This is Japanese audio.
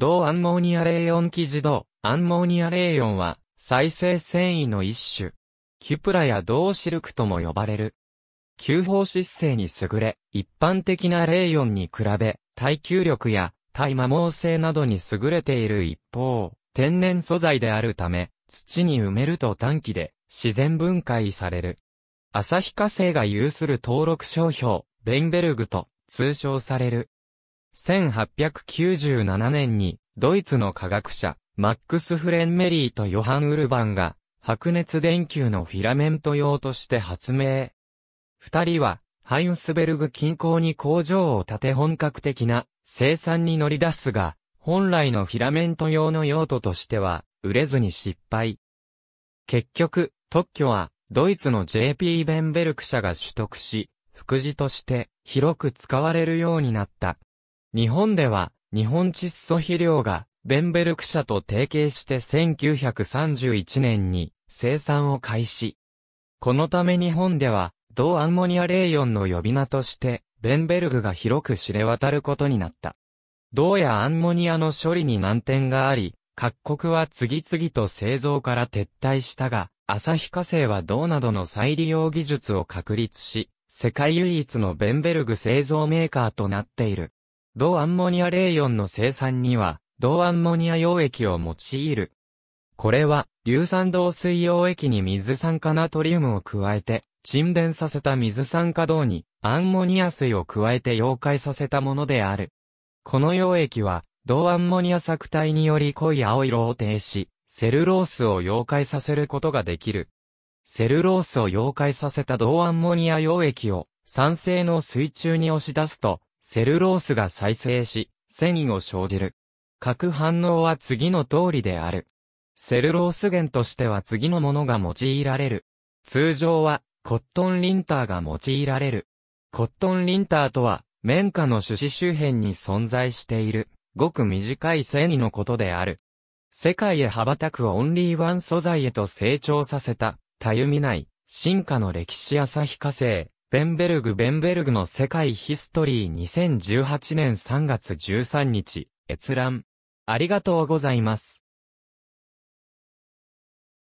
銅アンモニアレイヨン基自銅、アンモニアレイヨンは、再生繊維の一種。キュプラや銅シルクとも呼ばれる。吸放湿性に優れ、一般的なレイヨンに比べ、耐久力や耐摩耗性などに優れている一方、天然素材であるため、土に埋めると短期で自然分解される。アサヒ化成が有する登録商標、ベンベルグと通称される。1897年にドイツの科学者、マックス・フレンメリーとヨハン・ウルバンが、白熱電球のフィラメント用として発明。二人は、ハインスベルグ近郊に工場を建て本格的な生産に乗り出すが、本来のフィラメント用の用途としては、売れずに失敗。結局、特許は、ドイツの JP ベンベルク社が取得し、副次として広く使われるようになった。日本では、日本窒素肥料が、ベンベルク社と提携して1931年に生産を開始。このため日本では、同アンモニアレイヨンの呼び名として、ベンベルグが広く知れ渡ることになった。銅やアンモニアの処理に難点があり、各国は次々と製造から撤退したが、旭化成は銅などの再利用技術を確立し、世界唯一のベンベルグ製造メーカーとなっている。銅アンモニア04の生産には、銅アンモニア溶液を用いる。これは、硫酸銅水溶液に水酸化ナトリウムを加えて、沈殿させた水酸化銅に、アンモニア水を加えて溶解させたものである。この溶液は、銅アンモニア作体により濃い青色を呈し、セルロースを溶解させることができる。セルロースを溶解させた銅アンモニア溶液を酸性の水中に押し出すと、セルロースが再生し、繊維を生じる。核反応は次の通りである。セルロース源としては次のものが用いられる。通常は、コットンリンターが用いられる。コットンリンターとは、綿花の種子周辺に存在している、ごく短い繊維のことである。世界へ羽ばたくオンリーワン素材へと成長させた、たゆみない、進化の歴史朝日化成、ベンベルグ・ベンベルグの世界ヒストリー2018年3月13日、閲覧。ありがとうございます。